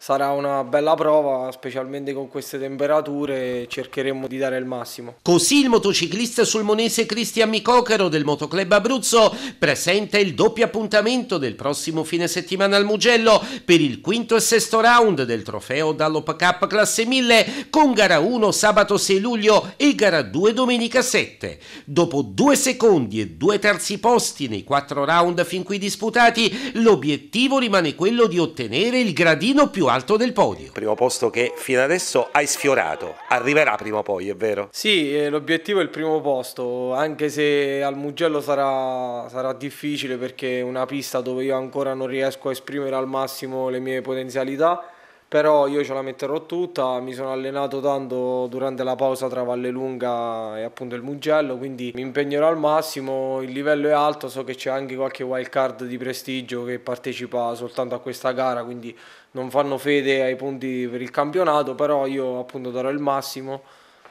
Sarà una bella prova, specialmente con queste temperature, cercheremo di dare il massimo. Così il motociclista sulmonese Cristian Micocaro del Motoclub Abruzzo presenta il doppio appuntamento del prossimo fine settimana al Mugello per il quinto e sesto round del trofeo Dallop Cup Classe 1000 con gara 1 sabato 6 luglio e gara 2 domenica 7. Dopo due secondi e due terzi posti nei quattro round fin qui disputati, l'obiettivo rimane quello di ottenere il gradino più alto del podio. Primo posto che fino adesso hai sfiorato, arriverà prima o poi, è vero? Sì, eh, l'obiettivo è il primo posto, anche se al Mugello sarà, sarà difficile perché è una pista dove io ancora non riesco a esprimere al massimo le mie potenzialità però io ce la metterò tutta, mi sono allenato tanto durante la pausa tra Vallelunga e appunto il Mugello, quindi mi impegnerò al massimo, il livello è alto, so che c'è anche qualche wild card di prestigio che partecipa soltanto a questa gara, quindi non fanno fede ai punti per il campionato, però io appunto darò il massimo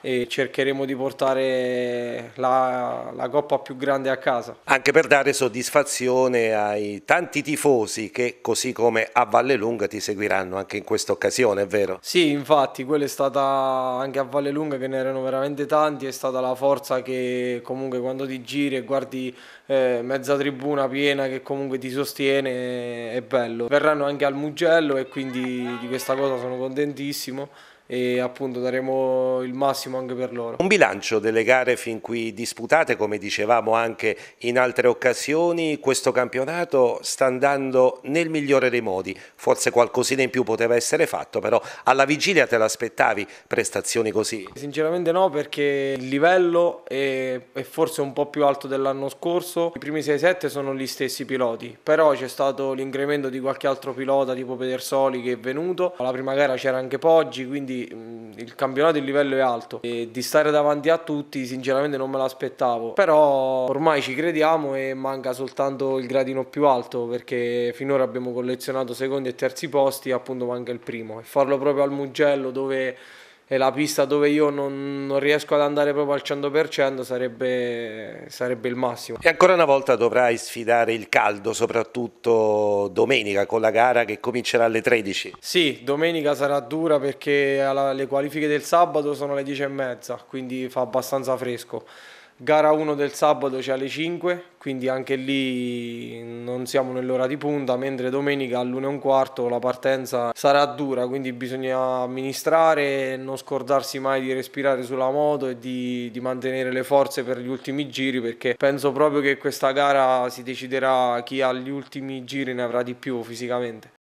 e cercheremo di portare la, la, coppa più grande a casa. Anche per dare soddisfazione ai tanti tifosi che così come a Vallelunga, ti seguiranno anche in questa occasione, è vero? Sì, infatti, quella è stata anche a Vallelunga che ne erano veramente tanti, è stata la forza che comunque quando ti giri e guardi eh, mezza tribuna piena che comunque ti sostiene è bello. Verranno anche al Mugello e quindi di questa cosa sono contentissimo e appunto daremo il massimo anche per loro. Un bilancio delle gare fin qui disputate, come dicevamo anche in altre occasioni, questo campionato sta andando nel migliore dei modi, forse qualcosina in più poteva essere fatto, però alla vigilia te l'aspettavi prestazioni così? Sinceramente no, perché il livello è, è forse un po' più alto dell'anno scorso, i primi 6-7 sono gli stessi piloti, però c'è stato l'incremento di qualche altro pilota tipo Pedersoli che è venuto, alla prima gara c'era anche Poggi, quindi mh, il campionato il livello è alto e di stare davanti a tutti sinceramente non me l'aspettavo, però ormai ci crediamo e manca soltanto il gradino più alto perché finora abbiamo collezionato secondi e terzi posti, appunto manca il primo e farlo proprio al Mugello dove e la pista dove io non, non, riesco ad andare proprio al 100% sarebbe, sarebbe, il massimo. E ancora una volta dovrai sfidare il caldo, soprattutto domenica con la gara che comincerà alle 13. Sì, domenica sarà dura perché alla, le qualifiche del sabato sono le 10 e mezza, quindi fa abbastanza fresco. Gara 1 del sabato c'è alle 5, quindi anche lì non siamo nell'ora di punta, mentre domenica alle all'1.15 la partenza sarà dura, quindi bisogna amministrare, non scordarsi mai di respirare sulla moto e di, di mantenere le forze per gli ultimi giri, perché penso proprio che questa gara si deciderà chi agli ultimi giri ne avrà di più fisicamente.